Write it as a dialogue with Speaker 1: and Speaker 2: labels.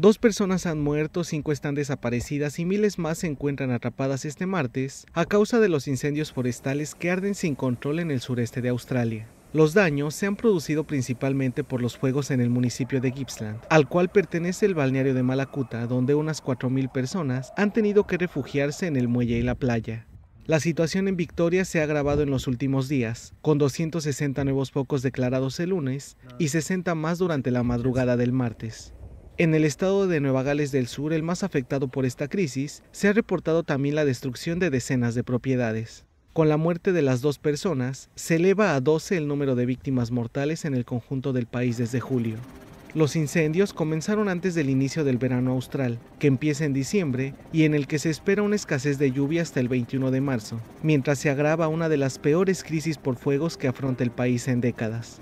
Speaker 1: Dos personas han muerto, cinco están desaparecidas y miles más se encuentran atrapadas este martes a causa de los incendios forestales que arden sin control en el sureste de Australia. Los daños se han producido principalmente por los fuegos en el municipio de Gippsland, al cual pertenece el balneario de Malacuta, donde unas 4.000 personas han tenido que refugiarse en el muelle y la playa. La situación en Victoria se ha agravado en los últimos días, con 260 nuevos focos declarados el lunes y 60 más durante la madrugada del martes. En el estado de Nueva Gales del Sur, el más afectado por esta crisis, se ha reportado también la destrucción de decenas de propiedades. Con la muerte de las dos personas, se eleva a 12 el número de víctimas mortales en el conjunto del país desde julio. Los incendios comenzaron antes del inicio del verano austral, que empieza en diciembre y en el que se espera una escasez de lluvia hasta el 21 de marzo, mientras se agrava una de las peores crisis por fuegos que afronta el país en décadas.